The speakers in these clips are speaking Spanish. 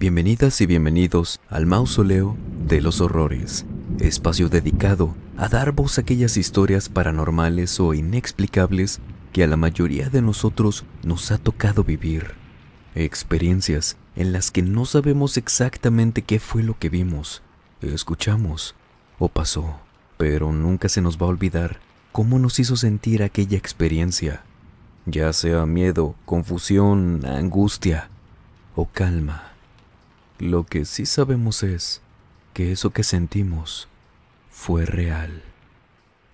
Bienvenidas y bienvenidos al mausoleo de los horrores, espacio dedicado a dar voz a aquellas historias paranormales o inexplicables que a la mayoría de nosotros nos ha tocado vivir. Experiencias en las que no sabemos exactamente qué fue lo que vimos, escuchamos o pasó, pero nunca se nos va a olvidar cómo nos hizo sentir aquella experiencia, ya sea miedo, confusión, angustia o calma. Lo que sí sabemos es que eso que sentimos fue real.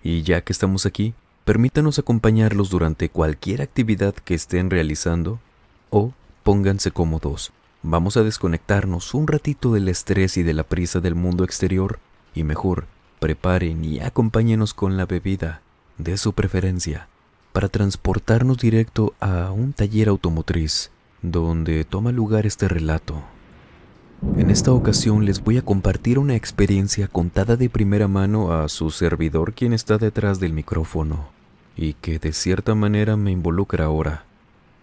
Y ya que estamos aquí, permítanos acompañarlos durante cualquier actividad que estén realizando o pónganse cómodos. Vamos a desconectarnos un ratito del estrés y de la prisa del mundo exterior y mejor, preparen y acompáñenos con la bebida de su preferencia para transportarnos directo a un taller automotriz donde toma lugar este relato. En esta ocasión les voy a compartir una experiencia contada de primera mano a su servidor quien está detrás del micrófono y que de cierta manera me involucra ahora.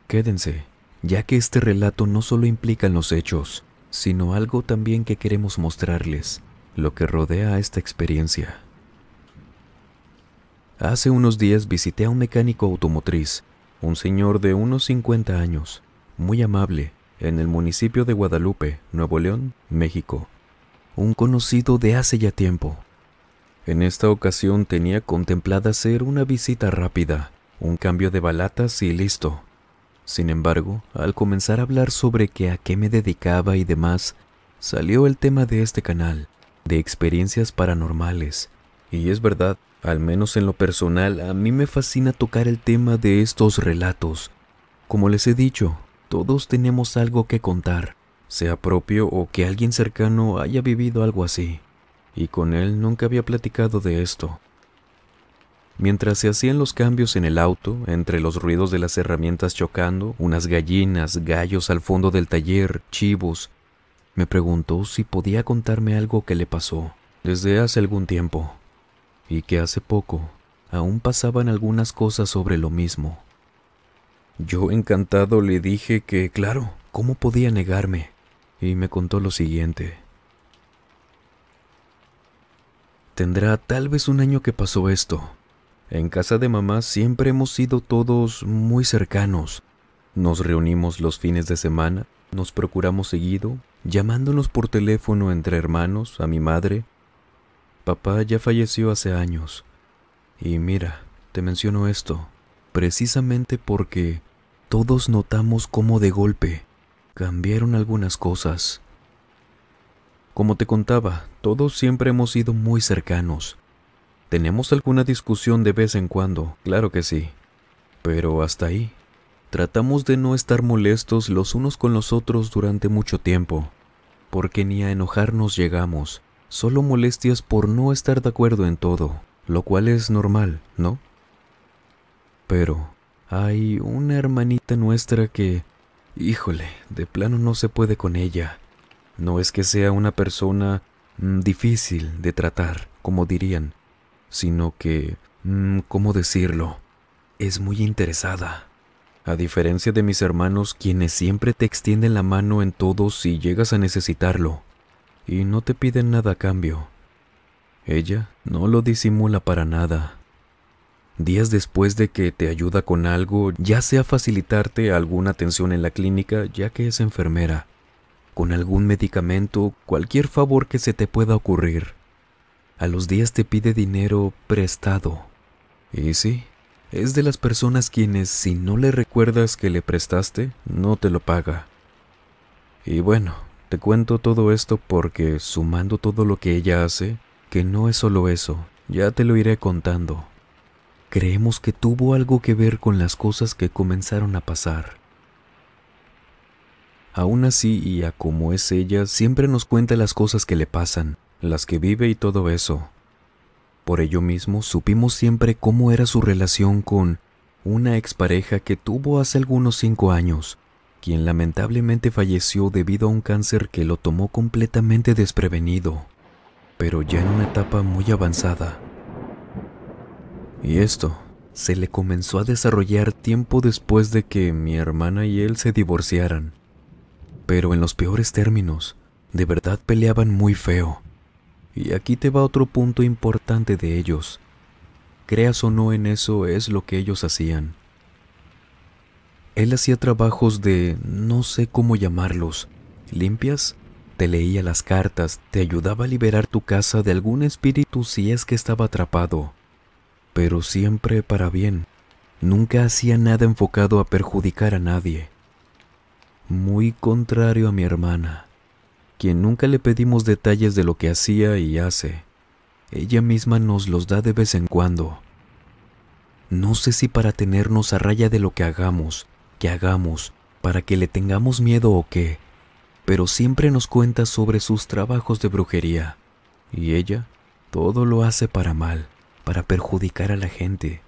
Quédense, ya que este relato no solo implica los hechos, sino algo también que queremos mostrarles, lo que rodea a esta experiencia. Hace unos días visité a un mecánico automotriz, un señor de unos 50 años, muy amable, en el municipio de Guadalupe, Nuevo León, México, un conocido de hace ya tiempo. En esta ocasión tenía contemplada hacer una visita rápida, un cambio de balatas y listo. Sin embargo, al comenzar a hablar sobre qué, a qué me dedicaba y demás, salió el tema de este canal, de experiencias paranormales. Y es verdad, al menos en lo personal, a mí me fascina tocar el tema de estos relatos. Como les he dicho, todos tenemos algo que contar, sea propio o que alguien cercano haya vivido algo así, y con él nunca había platicado de esto. Mientras se hacían los cambios en el auto, entre los ruidos de las herramientas chocando, unas gallinas, gallos al fondo del taller, chivos, me preguntó si podía contarme algo que le pasó desde hace algún tiempo, y que hace poco aún pasaban algunas cosas sobre lo mismo. Yo encantado le dije que, claro, ¿cómo podía negarme? Y me contó lo siguiente. Tendrá tal vez un año que pasó esto. En casa de mamá siempre hemos sido todos muy cercanos. Nos reunimos los fines de semana, nos procuramos seguido, llamándonos por teléfono entre hermanos a mi madre. Papá ya falleció hace años. Y mira, te menciono esto precisamente porque todos notamos cómo de golpe cambiaron algunas cosas. Como te contaba, todos siempre hemos sido muy cercanos. Tenemos alguna discusión de vez en cuando, claro que sí, pero hasta ahí. Tratamos de no estar molestos los unos con los otros durante mucho tiempo, porque ni a enojarnos llegamos, solo molestias por no estar de acuerdo en todo, lo cual es normal, ¿no? Pero hay una hermanita nuestra que, híjole, de plano no se puede con ella. No es que sea una persona mm, difícil de tratar, como dirían, sino que, mm, ¿cómo decirlo? Es muy interesada. A diferencia de mis hermanos, quienes siempre te extienden la mano en todo si llegas a necesitarlo, y no te piden nada a cambio. Ella no lo disimula para nada. Días después de que te ayuda con algo, ya sea facilitarte alguna atención en la clínica, ya que es enfermera, con algún medicamento, cualquier favor que se te pueda ocurrir. A los días te pide dinero prestado. Y sí, es de las personas quienes si no le recuerdas que le prestaste, no te lo paga. Y bueno, te cuento todo esto porque sumando todo lo que ella hace, que no es solo eso, ya te lo iré contando creemos que tuvo algo que ver con las cosas que comenzaron a pasar. Aún así, y a como es ella, siempre nos cuenta las cosas que le pasan, las que vive y todo eso. Por ello mismo, supimos siempre cómo era su relación con una expareja que tuvo hace algunos cinco años, quien lamentablemente falleció debido a un cáncer que lo tomó completamente desprevenido, pero ya en una etapa muy avanzada. Y esto se le comenzó a desarrollar tiempo después de que mi hermana y él se divorciaran. Pero en los peores términos, de verdad peleaban muy feo. Y aquí te va otro punto importante de ellos. Creas o no en eso es lo que ellos hacían. Él hacía trabajos de no sé cómo llamarlos, limpias, te leía las cartas, te ayudaba a liberar tu casa de algún espíritu si es que estaba atrapado pero siempre para bien. Nunca hacía nada enfocado a perjudicar a nadie. Muy contrario a mi hermana, quien nunca le pedimos detalles de lo que hacía y hace. Ella misma nos los da de vez en cuando. No sé si para tenernos a raya de lo que hagamos, que hagamos, para que le tengamos miedo o qué, pero siempre nos cuenta sobre sus trabajos de brujería. Y ella todo lo hace para mal para perjudicar a la gente.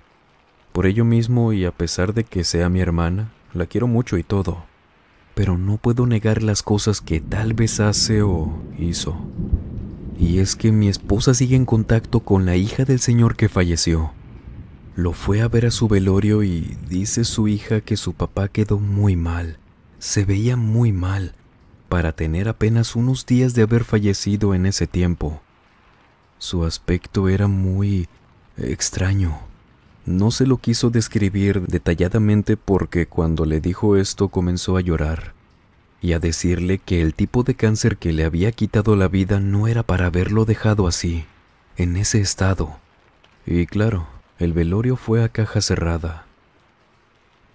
Por ello mismo, y a pesar de que sea mi hermana, la quiero mucho y todo, pero no puedo negar las cosas que tal vez hace o hizo. Y es que mi esposa sigue en contacto con la hija del señor que falleció. Lo fue a ver a su velorio y dice su hija que su papá quedó muy mal, se veía muy mal, para tener apenas unos días de haber fallecido en ese tiempo. Su aspecto era muy extraño. No se lo quiso describir detalladamente porque cuando le dijo esto comenzó a llorar y a decirle que el tipo de cáncer que le había quitado la vida no era para haberlo dejado así, en ese estado. Y claro, el velorio fue a caja cerrada.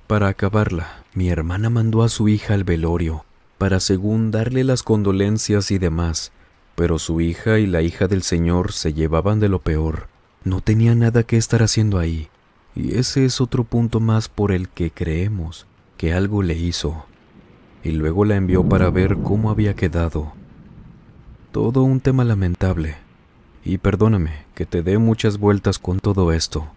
Para acabarla, mi hermana mandó a su hija al velorio, para según darle las condolencias y demás, pero su hija y la hija del señor se llevaban de lo peor no tenía nada que estar haciendo ahí, y ese es otro punto más por el que creemos que algo le hizo. Y luego la envió para ver cómo había quedado. Todo un tema lamentable. Y perdóname que te dé muchas vueltas con todo esto,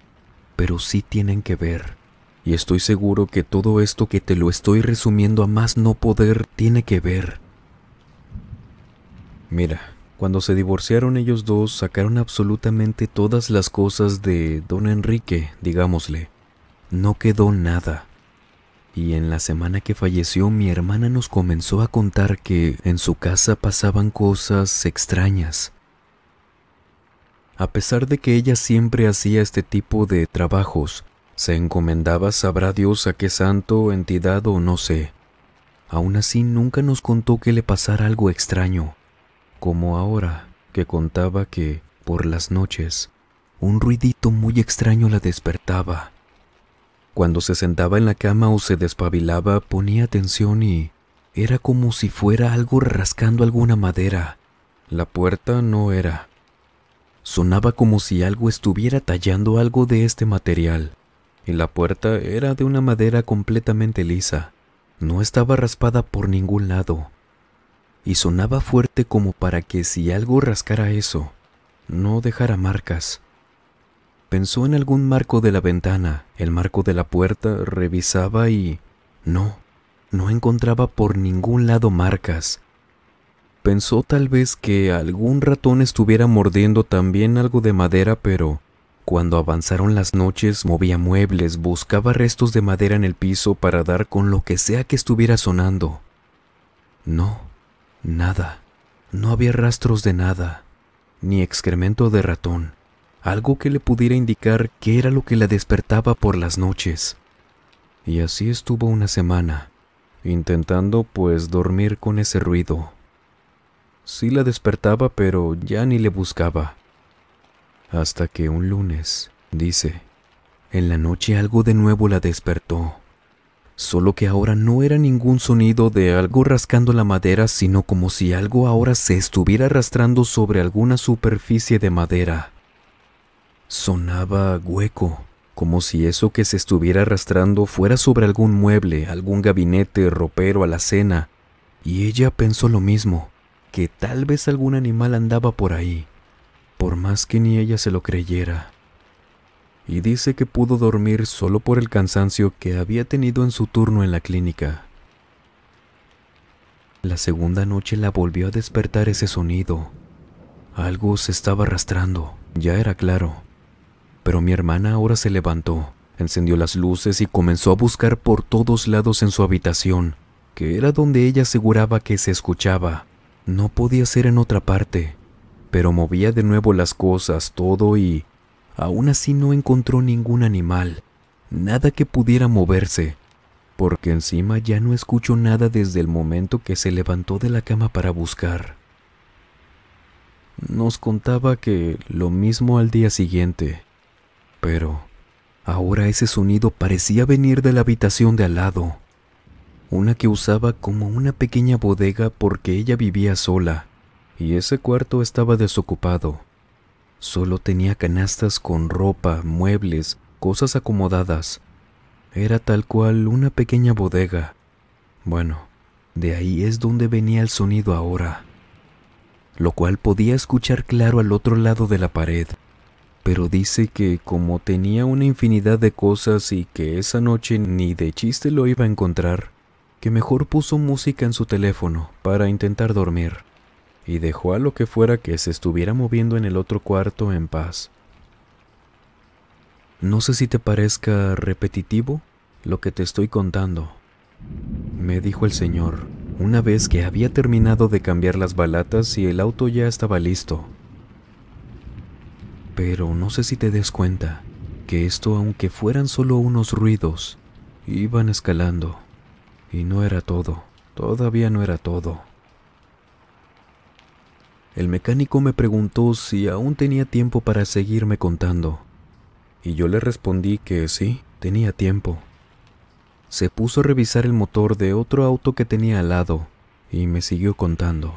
pero sí tienen que ver. Y estoy seguro que todo esto que te lo estoy resumiendo a más no poder tiene que ver. Mira, cuando se divorciaron ellos dos sacaron absolutamente todas las cosas de don Enrique, digámosle. No quedó nada. Y en la semana que falleció mi hermana nos comenzó a contar que en su casa pasaban cosas extrañas. A pesar de que ella siempre hacía este tipo de trabajos, se encomendaba sabrá Dios a qué santo, entidad o no sé. Aún así nunca nos contó que le pasara algo extraño como ahora, que contaba que, por las noches, un ruidito muy extraño la despertaba. Cuando se sentaba en la cama o se despabilaba, ponía atención y era como si fuera algo rascando alguna madera. La puerta no era. Sonaba como si algo estuviera tallando algo de este material, y la puerta era de una madera completamente lisa. No estaba raspada por ningún lado y sonaba fuerte como para que si algo rascara eso, no dejara marcas. Pensó en algún marco de la ventana, el marco de la puerta, revisaba y... No, no encontraba por ningún lado marcas. Pensó tal vez que algún ratón estuviera mordiendo también algo de madera, pero cuando avanzaron las noches movía muebles, buscaba restos de madera en el piso para dar con lo que sea que estuviera sonando. No, Nada. No había rastros de nada, ni excremento de ratón, algo que le pudiera indicar qué era lo que la despertaba por las noches. Y así estuvo una semana, intentando pues dormir con ese ruido. Sí la despertaba, pero ya ni le buscaba. Hasta que un lunes, dice, en la noche algo de nuevo la despertó solo que ahora no era ningún sonido de algo rascando la madera, sino como si algo ahora se estuviera arrastrando sobre alguna superficie de madera. Sonaba hueco, como si eso que se estuviera arrastrando fuera sobre algún mueble, algún gabinete, ropero, alacena, y ella pensó lo mismo, que tal vez algún animal andaba por ahí, por más que ni ella se lo creyera y dice que pudo dormir solo por el cansancio que había tenido en su turno en la clínica. La segunda noche la volvió a despertar ese sonido. Algo se estaba arrastrando, ya era claro. Pero mi hermana ahora se levantó, encendió las luces y comenzó a buscar por todos lados en su habitación, que era donde ella aseguraba que se escuchaba. No podía ser en otra parte, pero movía de nuevo las cosas, todo y Aún así no encontró ningún animal, nada que pudiera moverse, porque encima ya no escuchó nada desde el momento que se levantó de la cama para buscar. Nos contaba que lo mismo al día siguiente, pero ahora ese sonido parecía venir de la habitación de al lado, una que usaba como una pequeña bodega porque ella vivía sola y ese cuarto estaba desocupado. Solo tenía canastas con ropa, muebles, cosas acomodadas. Era tal cual una pequeña bodega. Bueno, de ahí es donde venía el sonido ahora, lo cual podía escuchar claro al otro lado de la pared. Pero dice que como tenía una infinidad de cosas y que esa noche ni de chiste lo iba a encontrar, que mejor puso música en su teléfono para intentar dormir y dejó a lo que fuera que se estuviera moviendo en el otro cuarto en paz. No sé si te parezca repetitivo lo que te estoy contando, me dijo el señor, una vez que había terminado de cambiar las balatas y el auto ya estaba listo. Pero no sé si te des cuenta que esto, aunque fueran solo unos ruidos, iban escalando. Y no era todo, todavía no era todo. El mecánico me preguntó si aún tenía tiempo para seguirme contando, y yo le respondí que sí, tenía tiempo. Se puso a revisar el motor de otro auto que tenía al lado y me siguió contando.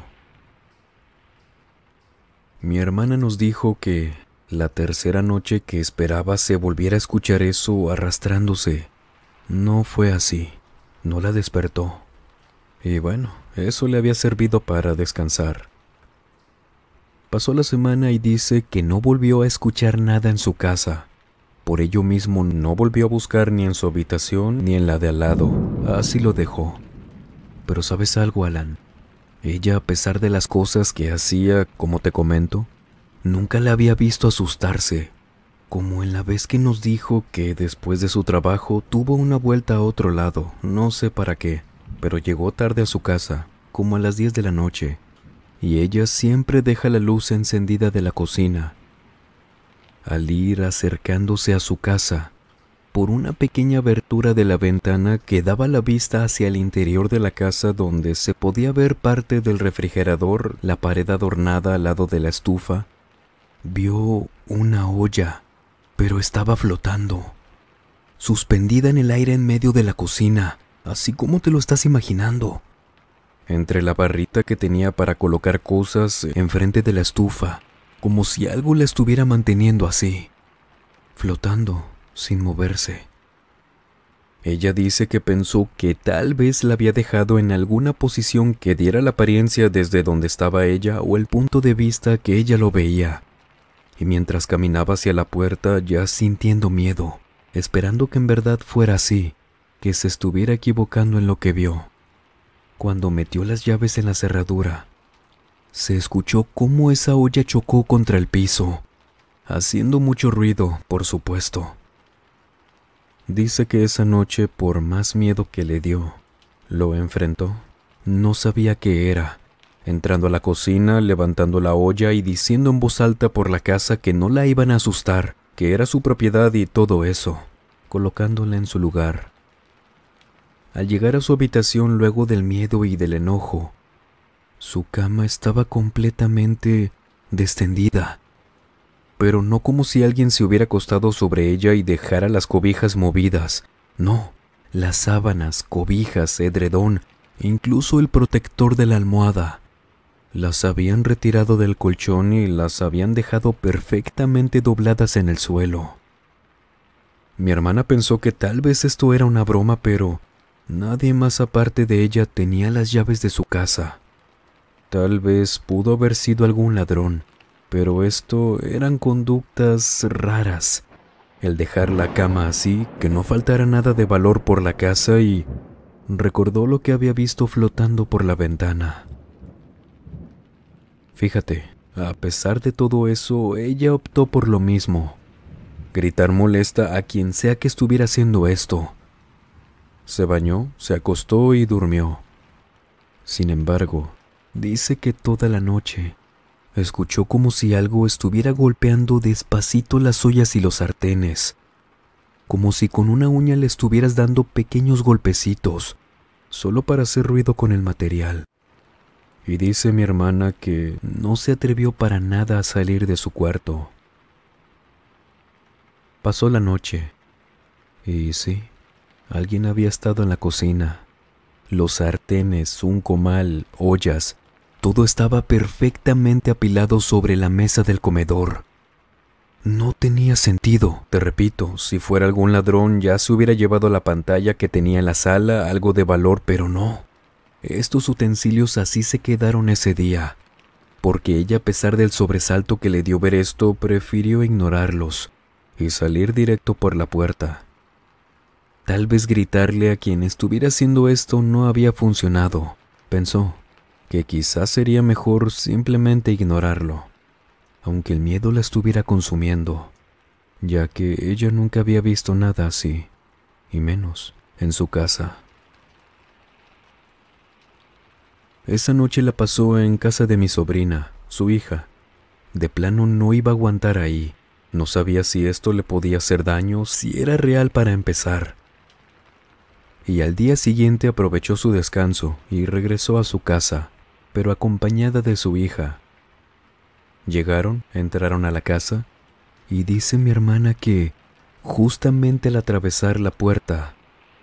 Mi hermana nos dijo que la tercera noche que esperaba se volviera a escuchar eso arrastrándose. No fue así, no la despertó. Y bueno, eso le había servido para descansar. Pasó la semana y dice que no volvió a escuchar nada en su casa. Por ello mismo no volvió a buscar ni en su habitación ni en la de al lado. Así lo dejó. Pero sabes algo, Alan. Ella, a pesar de las cosas que hacía, como te comento, nunca la había visto asustarse, como en la vez que nos dijo que después de su trabajo tuvo una vuelta a otro lado, no sé para qué, pero llegó tarde a su casa, como a las 10 de la noche, y ella siempre deja la luz encendida de la cocina. Al ir acercándose a su casa, por una pequeña abertura de la ventana que daba la vista hacia el interior de la casa donde se podía ver parte del refrigerador, la pared adornada al lado de la estufa, vio una olla, pero estaba flotando, suspendida en el aire en medio de la cocina, así como te lo estás imaginando entre la barrita que tenía para colocar cosas enfrente de la estufa, como si algo la estuviera manteniendo así, flotando, sin moverse. Ella dice que pensó que tal vez la había dejado en alguna posición que diera la apariencia desde donde estaba ella o el punto de vista que ella lo veía. Y mientras caminaba hacia la puerta ya sintiendo miedo, esperando que en verdad fuera así, que se estuviera equivocando en lo que vio. Cuando metió las llaves en la cerradura, se escuchó cómo esa olla chocó contra el piso, haciendo mucho ruido, por supuesto. Dice que esa noche, por más miedo que le dio, lo enfrentó. No sabía qué era, entrando a la cocina, levantando la olla y diciendo en voz alta por la casa que no la iban a asustar, que era su propiedad y todo eso, colocándola en su lugar, al llegar a su habitación luego del miedo y del enojo, su cama estaba completamente descendida, pero no como si alguien se hubiera acostado sobre ella y dejara las cobijas movidas, no, las sábanas, cobijas, edredón, incluso el protector de la almohada. Las habían retirado del colchón y las habían dejado perfectamente dobladas en el suelo. Mi hermana pensó que tal vez esto era una broma, pero Nadie más aparte de ella tenía las llaves de su casa. Tal vez pudo haber sido algún ladrón, pero esto eran conductas raras. El dejar la cama así, que no faltara nada de valor por la casa y recordó lo que había visto flotando por la ventana. Fíjate, a pesar de todo eso, ella optó por lo mismo. Gritar molesta a quien sea que estuviera haciendo esto. Se bañó, se acostó y durmió. Sin embargo, dice que toda la noche escuchó como si algo estuviera golpeando despacito las ollas y los sartenes, como si con una uña le estuvieras dando pequeños golpecitos, solo para hacer ruido con el material. Y dice mi hermana que no se atrevió para nada a salir de su cuarto. Pasó la noche, y sí, Alguien había estado en la cocina. Los sartenes, un comal, ollas, todo estaba perfectamente apilado sobre la mesa del comedor. No tenía sentido. Te repito, si fuera algún ladrón ya se hubiera llevado la pantalla que tenía en la sala algo de valor, pero no. Estos utensilios así se quedaron ese día, porque ella a pesar del sobresalto que le dio ver esto, prefirió ignorarlos y salir directo por la puerta. Tal vez gritarle a quien estuviera haciendo esto no había funcionado, pensó, que quizás sería mejor simplemente ignorarlo, aunque el miedo la estuviera consumiendo, ya que ella nunca había visto nada así, y menos en su casa. Esa noche la pasó en casa de mi sobrina, su hija. De plano no iba a aguantar ahí. No sabía si esto le podía hacer daño, si era real para empezar y al día siguiente aprovechó su descanso y regresó a su casa, pero acompañada de su hija. Llegaron, entraron a la casa, y dice mi hermana que, justamente al atravesar la puerta,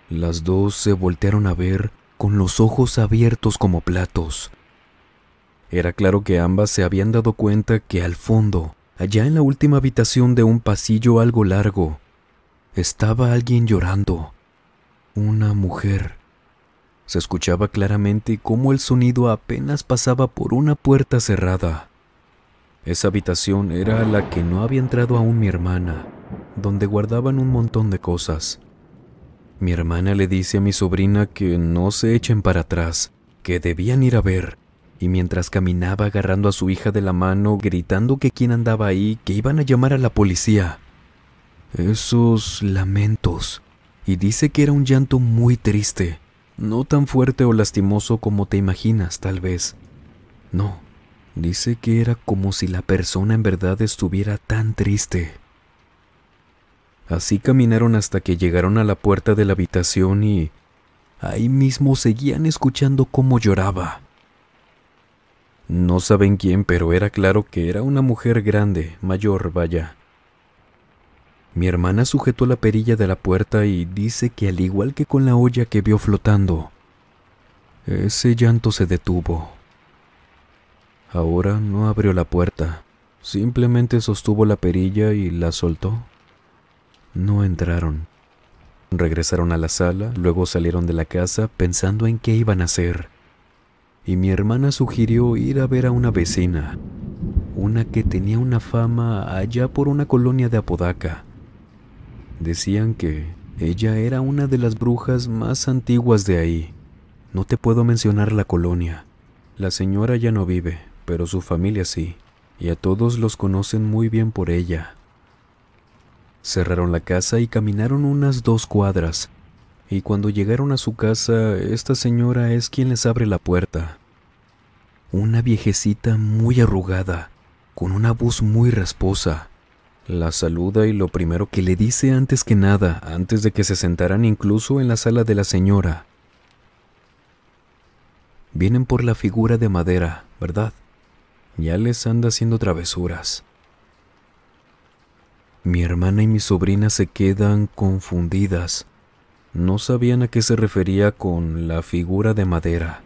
las dos se voltearon a ver con los ojos abiertos como platos. Era claro que ambas se habían dado cuenta que al fondo, allá en la última habitación de un pasillo algo largo, estaba alguien llorando una mujer. Se escuchaba claramente cómo el sonido apenas pasaba por una puerta cerrada. Esa habitación era la que no había entrado aún mi hermana, donde guardaban un montón de cosas. Mi hermana le dice a mi sobrina que no se echen para atrás, que debían ir a ver, y mientras caminaba agarrando a su hija de la mano, gritando que quién andaba ahí, que iban a llamar a la policía. Esos lamentos y dice que era un llanto muy triste, no tan fuerte o lastimoso como te imaginas tal vez. No, dice que era como si la persona en verdad estuviera tan triste. Así caminaron hasta que llegaron a la puerta de la habitación y ahí mismo seguían escuchando cómo lloraba. No saben quién, pero era claro que era una mujer grande, mayor, vaya, mi hermana sujetó la perilla de la puerta y dice que al igual que con la olla que vio flotando, ese llanto se detuvo. Ahora no abrió la puerta, simplemente sostuvo la perilla y la soltó. No entraron. Regresaron a la sala, luego salieron de la casa pensando en qué iban a hacer. Y mi hermana sugirió ir a ver a una vecina, una que tenía una fama allá por una colonia de Apodaca Decían que ella era una de las brujas más antiguas de ahí. No te puedo mencionar la colonia. La señora ya no vive, pero su familia sí, y a todos los conocen muy bien por ella. Cerraron la casa y caminaron unas dos cuadras, y cuando llegaron a su casa, esta señora es quien les abre la puerta. Una viejecita muy arrugada, con una voz muy rasposa, la saluda y lo primero que le dice antes que nada, antes de que se sentaran incluso en la sala de la señora. Vienen por la figura de madera, ¿verdad? Ya les anda haciendo travesuras. Mi hermana y mi sobrina se quedan confundidas. No sabían a qué se refería con la figura de madera.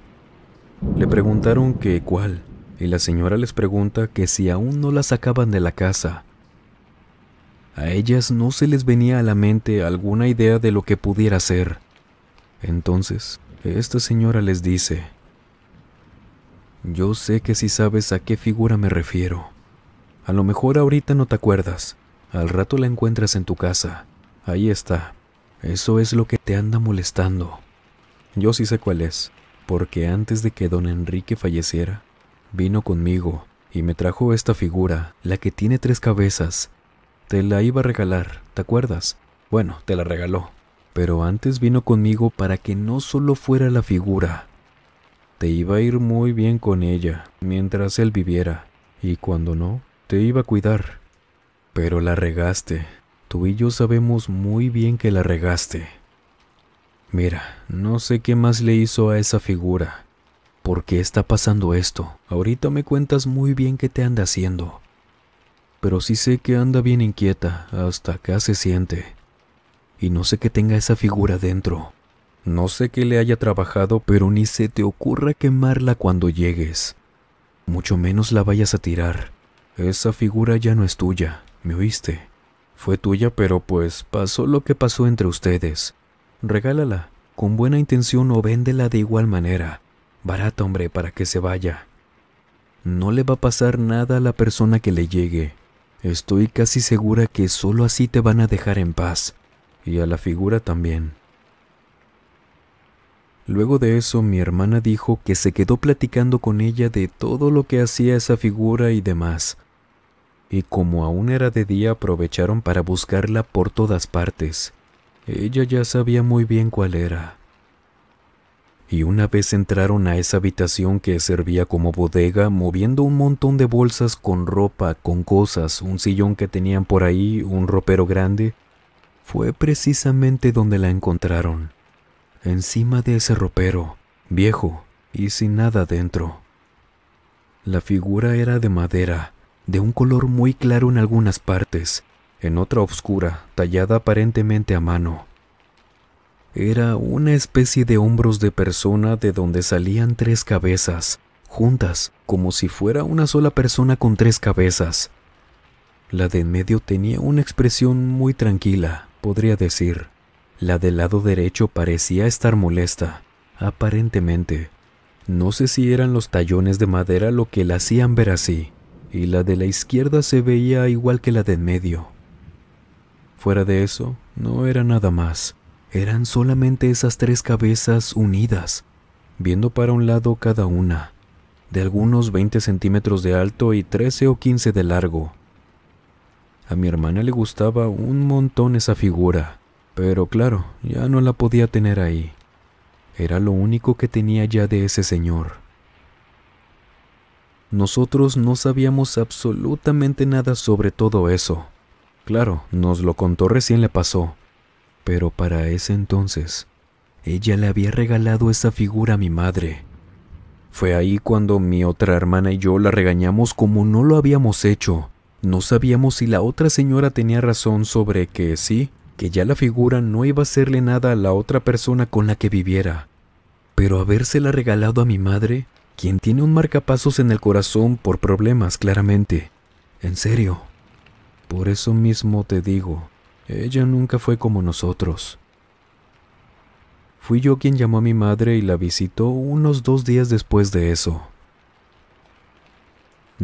Le preguntaron que cuál, y la señora les pregunta que si aún no la sacaban de la casa, a ellas no se les venía a la mente alguna idea de lo que pudiera ser. Entonces, esta señora les dice, yo sé que si sabes a qué figura me refiero. A lo mejor ahorita no te acuerdas. Al rato la encuentras en tu casa. Ahí está. Eso es lo que te anda molestando. Yo sí sé cuál es, porque antes de que don Enrique falleciera, vino conmigo y me trajo esta figura, la que tiene tres cabezas te la iba a regalar, ¿te acuerdas? Bueno, te la regaló. Pero antes vino conmigo para que no solo fuera la figura. Te iba a ir muy bien con ella mientras él viviera. Y cuando no, te iba a cuidar. Pero la regaste. Tú y yo sabemos muy bien que la regaste. Mira, no sé qué más le hizo a esa figura. ¿Por qué está pasando esto? Ahorita me cuentas muy bien qué te anda haciendo pero sí sé que anda bien inquieta, hasta acá se siente. Y no sé que tenga esa figura dentro. No sé qué le haya trabajado, pero ni se te ocurra quemarla cuando llegues. Mucho menos la vayas a tirar. Esa figura ya no es tuya, ¿me oíste? Fue tuya, pero pues pasó lo que pasó entre ustedes. Regálala, con buena intención o véndela de igual manera. Barata, hombre, para que se vaya. No le va a pasar nada a la persona que le llegue. Estoy casi segura que solo así te van a dejar en paz, y a la figura también. Luego de eso mi hermana dijo que se quedó platicando con ella de todo lo que hacía esa figura y demás. Y como aún era de día aprovecharon para buscarla por todas partes. Ella ya sabía muy bien cuál era y una vez entraron a esa habitación que servía como bodega, moviendo un montón de bolsas con ropa, con cosas, un sillón que tenían por ahí, un ropero grande, fue precisamente donde la encontraron, encima de ese ropero, viejo y sin nada dentro. La figura era de madera, de un color muy claro en algunas partes, en otra oscura, tallada aparentemente a mano. Era una especie de hombros de persona de donde salían tres cabezas, juntas, como si fuera una sola persona con tres cabezas. La de en medio tenía una expresión muy tranquila, podría decir. La del lado derecho parecía estar molesta, aparentemente. No sé si eran los tallones de madera lo que la hacían ver así, y la de la izquierda se veía igual que la de en medio. Fuera de eso, no era nada más. Eran solamente esas tres cabezas unidas, viendo para un lado cada una, de algunos 20 centímetros de alto y 13 o 15 de largo. A mi hermana le gustaba un montón esa figura, pero claro, ya no la podía tener ahí. Era lo único que tenía ya de ese señor. Nosotros no sabíamos absolutamente nada sobre todo eso. Claro, nos lo contó recién le pasó, pero para ese entonces ella le había regalado esa figura a mi madre. Fue ahí cuando mi otra hermana y yo la regañamos como no lo habíamos hecho. No sabíamos si la otra señora tenía razón sobre que sí, que ya la figura no iba a hacerle nada a la otra persona con la que viviera. Pero habérsela regalado a mi madre, quien tiene un marcapasos en el corazón por problemas claramente. En serio. Por eso mismo te digo, ella nunca fue como nosotros. Fui yo quien llamó a mi madre y la visitó unos dos días después de eso.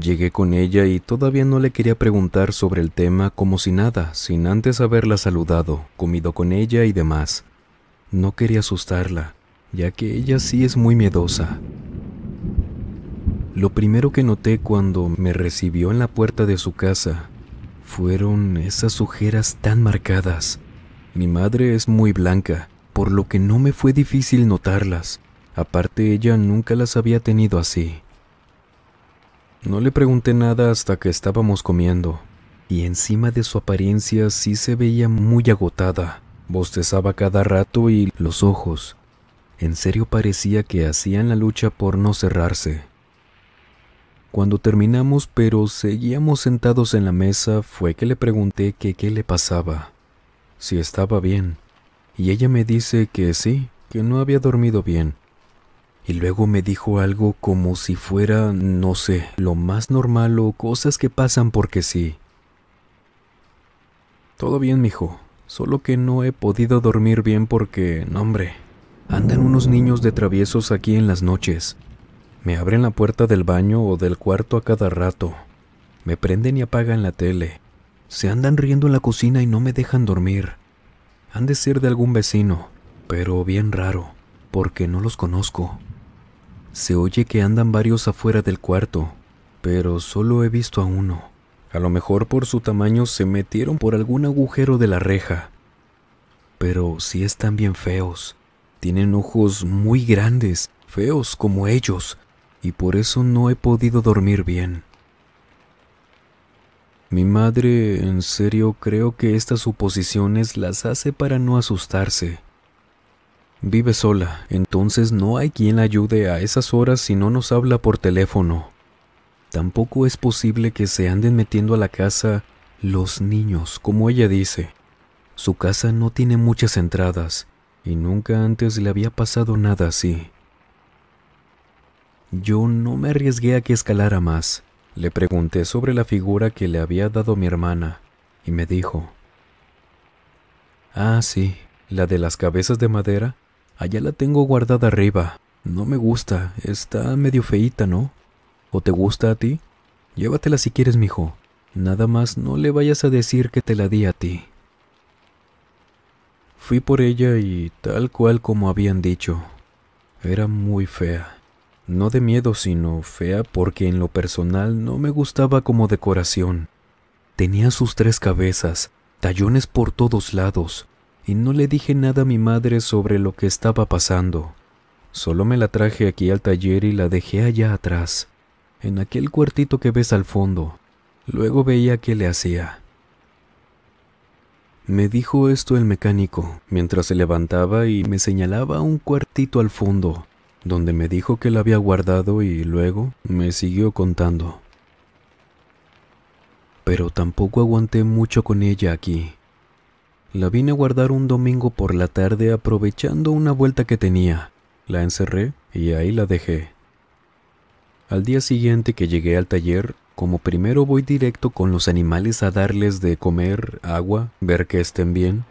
Llegué con ella y todavía no le quería preguntar sobre el tema como si nada, sin antes haberla saludado, comido con ella y demás. No quería asustarla, ya que ella sí es muy miedosa. Lo primero que noté cuando me recibió en la puerta de su casa fueron esas ojeras tan marcadas. Mi madre es muy blanca, por lo que no me fue difícil notarlas. Aparte ella nunca las había tenido así. No le pregunté nada hasta que estábamos comiendo, y encima de su apariencia sí se veía muy agotada. Bostezaba cada rato y los ojos. En serio parecía que hacían la lucha por no cerrarse. Cuando terminamos pero seguíamos sentados en la mesa fue que le pregunté que qué le pasaba, si estaba bien, y ella me dice que sí, que no había dormido bien. Y luego me dijo algo como si fuera, no sé, lo más normal o cosas que pasan porque sí. Todo bien, mijo, solo que no he podido dormir bien porque, no hombre, andan unos niños de traviesos aquí en las noches me abren la puerta del baño o del cuarto a cada rato. Me prenden y apagan la tele. Se andan riendo en la cocina y no me dejan dormir. Han de ser de algún vecino, pero bien raro, porque no los conozco. Se oye que andan varios afuera del cuarto, pero solo he visto a uno. A lo mejor por su tamaño se metieron por algún agujero de la reja. Pero sí están bien feos. Tienen ojos muy grandes, feos como ellos, y por eso no he podido dormir bien. Mi madre, en serio, creo que estas suposiciones las hace para no asustarse. Vive sola, entonces no hay quien la ayude a esas horas si no nos habla por teléfono. Tampoco es posible que se anden metiendo a la casa los niños, como ella dice. Su casa no tiene muchas entradas, y nunca antes le había pasado nada así. Yo no me arriesgué a que escalara más. Le pregunté sobre la figura que le había dado mi hermana y me dijo, Ah, sí, la de las cabezas de madera. Allá la tengo guardada arriba. No me gusta, está medio feíta, ¿no? ¿O te gusta a ti? Llévatela si quieres, mijo. Nada más no le vayas a decir que te la di a ti. Fui por ella y tal cual como habían dicho. Era muy fea no de miedo sino fea porque en lo personal no me gustaba como decoración. Tenía sus tres cabezas, tallones por todos lados, y no le dije nada a mi madre sobre lo que estaba pasando. Solo me la traje aquí al taller y la dejé allá atrás, en aquel cuartito que ves al fondo. Luego veía qué le hacía. Me dijo esto el mecánico mientras se levantaba y me señalaba un cuartito al fondo, donde me dijo que la había guardado y luego me siguió contando. Pero tampoco aguanté mucho con ella aquí. La vine a guardar un domingo por la tarde aprovechando una vuelta que tenía. La encerré y ahí la dejé. Al día siguiente que llegué al taller, como primero voy directo con los animales a darles de comer, agua, ver que estén bien,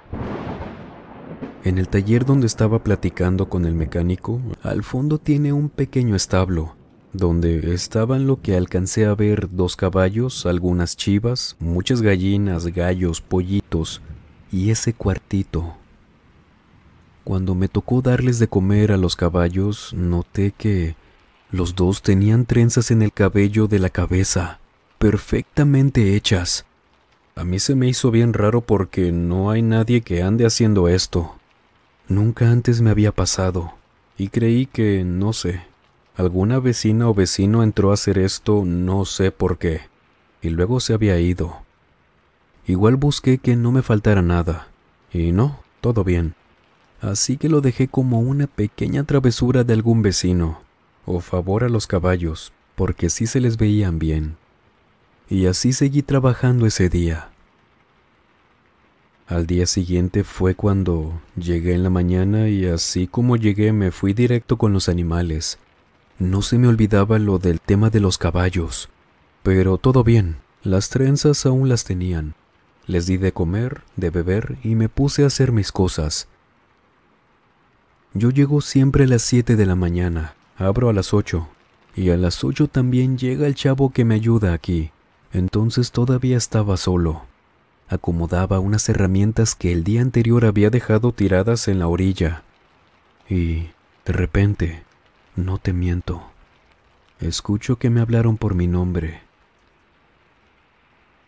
en el taller donde estaba platicando con el mecánico, al fondo tiene un pequeño establo, donde estaban lo que alcancé a ver dos caballos, algunas chivas, muchas gallinas, gallos, pollitos y ese cuartito. Cuando me tocó darles de comer a los caballos, noté que los dos tenían trenzas en el cabello de la cabeza, perfectamente hechas. A mí se me hizo bien raro porque no hay nadie que ande haciendo esto. Nunca antes me había pasado, y creí que, no sé, alguna vecina o vecino entró a hacer esto no sé por qué, y luego se había ido. Igual busqué que no me faltara nada, y no, todo bien. Así que lo dejé como una pequeña travesura de algún vecino, o favor a los caballos, porque sí se les veían bien. Y así seguí trabajando ese día. Al día siguiente fue cuando llegué en la mañana y así como llegué me fui directo con los animales. No se me olvidaba lo del tema de los caballos. Pero todo bien, las trenzas aún las tenían. Les di de comer, de beber y me puse a hacer mis cosas. Yo llego siempre a las 7 de la mañana, abro a las 8 y a las 8 también llega el chavo que me ayuda aquí. Entonces todavía estaba solo acomodaba unas herramientas que el día anterior había dejado tiradas en la orilla. Y, de repente, no te miento, escucho que me hablaron por mi nombre.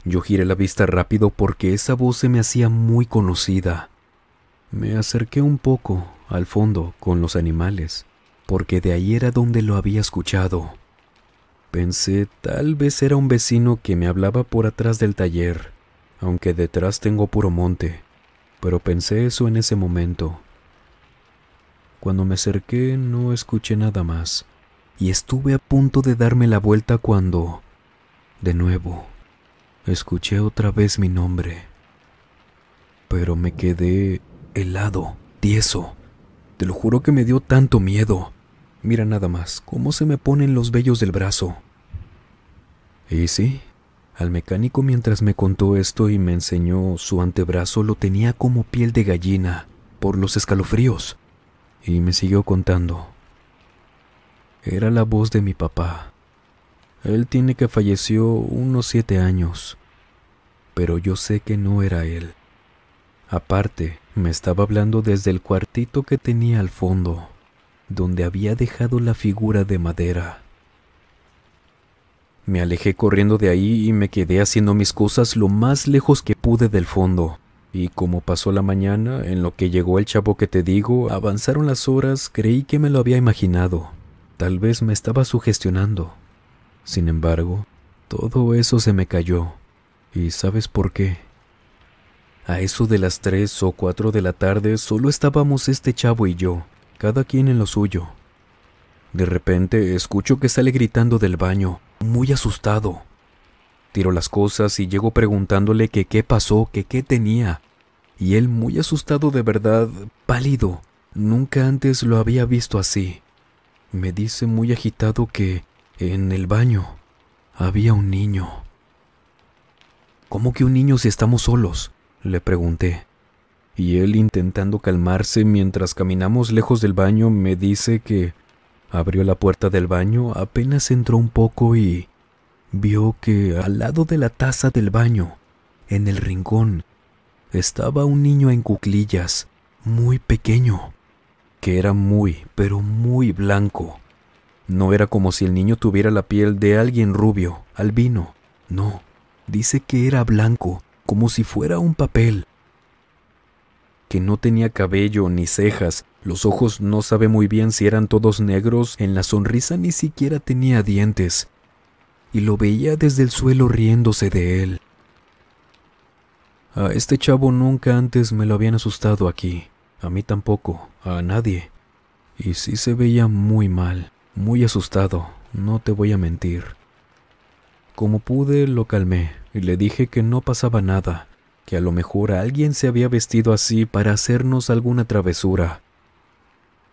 Yo giré la vista rápido porque esa voz se me hacía muy conocida. Me acerqué un poco, al fondo, con los animales, porque de ahí era donde lo había escuchado. Pensé, tal vez era un vecino que me hablaba por atrás del taller aunque detrás tengo puro monte, pero pensé eso en ese momento. Cuando me acerqué no escuché nada más, y estuve a punto de darme la vuelta cuando, de nuevo, escuché otra vez mi nombre. Pero me quedé helado, tieso. Te lo juro que me dio tanto miedo. Mira nada más, cómo se me ponen los vellos del brazo. Y sí, al mecánico mientras me contó esto y me enseñó su antebrazo lo tenía como piel de gallina por los escalofríos. Y me siguió contando. Era la voz de mi papá. Él tiene que falleció unos siete años. Pero yo sé que no era él. Aparte, me estaba hablando desde el cuartito que tenía al fondo, donde había dejado la figura de madera. Me alejé corriendo de ahí y me quedé haciendo mis cosas lo más lejos que pude del fondo. Y como pasó la mañana, en lo que llegó el chavo que te digo, avanzaron las horas, creí que me lo había imaginado. Tal vez me estaba sugestionando. Sin embargo, todo eso se me cayó. ¿Y sabes por qué? A eso de las tres o cuatro de la tarde solo estábamos este chavo y yo, cada quien en lo suyo. De repente escucho que sale gritando del baño muy asustado. Tiro las cosas y llego preguntándole que qué pasó, que qué tenía. Y él muy asustado de verdad, pálido, nunca antes lo había visto así. Me dice muy agitado que en el baño había un niño. ¿Cómo que un niño si estamos solos? le pregunté. Y él intentando calmarse mientras caminamos lejos del baño me dice que Abrió la puerta del baño, apenas entró un poco y vio que al lado de la taza del baño, en el rincón, estaba un niño en cuclillas, muy pequeño, que era muy, pero muy blanco. No era como si el niño tuviera la piel de alguien rubio, albino, no. Dice que era blanco, como si fuera un papel, que no tenía cabello ni cejas, los ojos no sabe muy bien si eran todos negros, en la sonrisa ni siquiera tenía dientes, y lo veía desde el suelo riéndose de él. A este chavo nunca antes me lo habían asustado aquí, a mí tampoco, a nadie. Y sí se veía muy mal, muy asustado, no te voy a mentir. Como pude, lo calmé y le dije que no pasaba nada, que a lo mejor alguien se había vestido así para hacernos alguna travesura.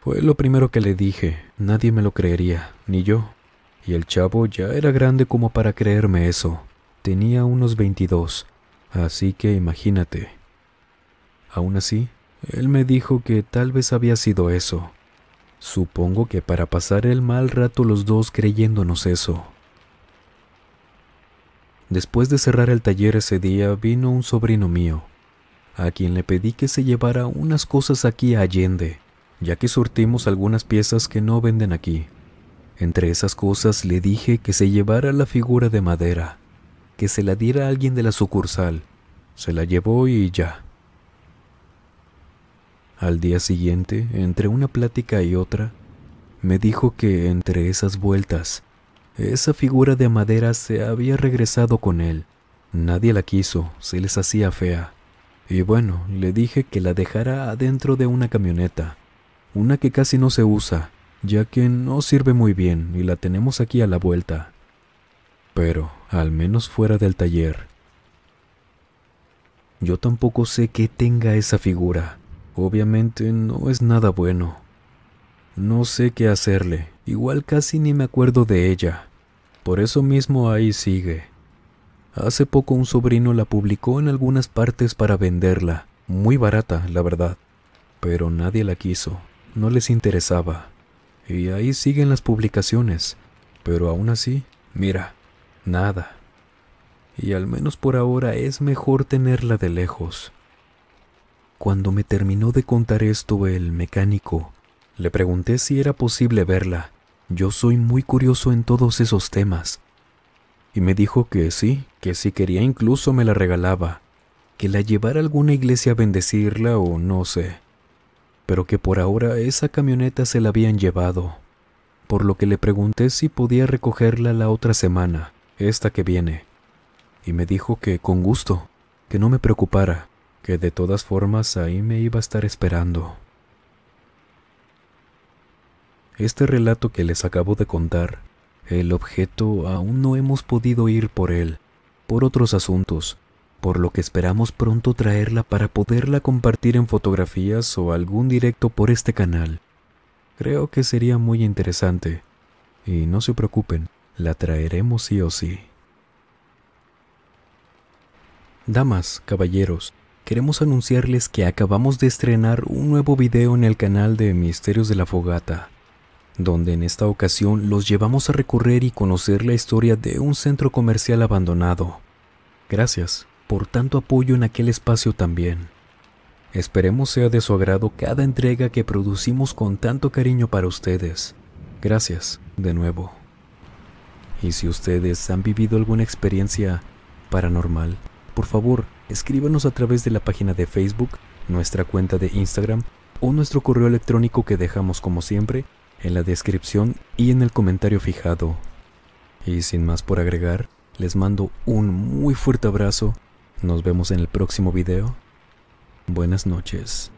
Fue lo primero que le dije, nadie me lo creería, ni yo. Y el chavo ya era grande como para creerme eso. Tenía unos 22, así que imagínate. Aún así, él me dijo que tal vez había sido eso. Supongo que para pasar el mal rato los dos creyéndonos eso. Después de cerrar el taller ese día vino un sobrino mío, a quien le pedí que se llevara unas cosas aquí a Allende, ya que surtimos algunas piezas que no venden aquí. Entre esas cosas le dije que se llevara la figura de madera, que se la diera a alguien de la sucursal. Se la llevó y ya. Al día siguiente, entre una plática y otra, me dijo que entre esas vueltas esa figura de madera se había regresado con él. Nadie la quiso, se les hacía fea. Y bueno, le dije que la dejara adentro de una camioneta, una que casi no se usa, ya que no sirve muy bien y la tenemos aquí a la vuelta. Pero, al menos fuera del taller. Yo tampoco sé qué tenga esa figura. Obviamente no es nada bueno. No sé qué hacerle, igual casi ni me acuerdo de ella. Por eso mismo ahí sigue. Hace poco un sobrino la publicó en algunas partes para venderla, muy barata, la verdad. Pero nadie la quiso, no les interesaba. Y ahí siguen las publicaciones, pero aún así, mira, nada. Y al menos por ahora es mejor tenerla de lejos. Cuando me terminó de contar esto el mecánico, le pregunté si era posible verla. Yo soy muy curioso en todos esos temas. Y me dijo que sí, que si quería incluso me la regalaba, que la llevara a alguna iglesia a bendecirla o no sé. Pero que por ahora esa camioneta se la habían llevado, por lo que le pregunté si podía recogerla la otra semana, esta que viene. Y me dijo que con gusto, que no me preocupara, que de todas formas ahí me iba a estar esperando. Este relato que les acabo de contar, el objeto aún no hemos podido ir por él, por otros asuntos, por lo que esperamos pronto traerla para poderla compartir en fotografías o algún directo por este canal. Creo que sería muy interesante. Y no se preocupen, la traeremos sí o sí. Damas, caballeros, queremos anunciarles que acabamos de estrenar un nuevo video en el canal de Misterios de la Fogata donde en esta ocasión los llevamos a recorrer y conocer la historia de un centro comercial abandonado. Gracias por tanto apoyo en aquel espacio también. Esperemos sea de su agrado cada entrega que producimos con tanto cariño para ustedes. Gracias, de nuevo. Y si ustedes han vivido alguna experiencia paranormal, por favor, escríbanos a través de la página de Facebook, nuestra cuenta de Instagram o nuestro correo electrónico que dejamos como siempre en la descripción y en el comentario fijado. Y sin más por agregar, les mando un muy fuerte abrazo, nos vemos en el próximo video. Buenas noches.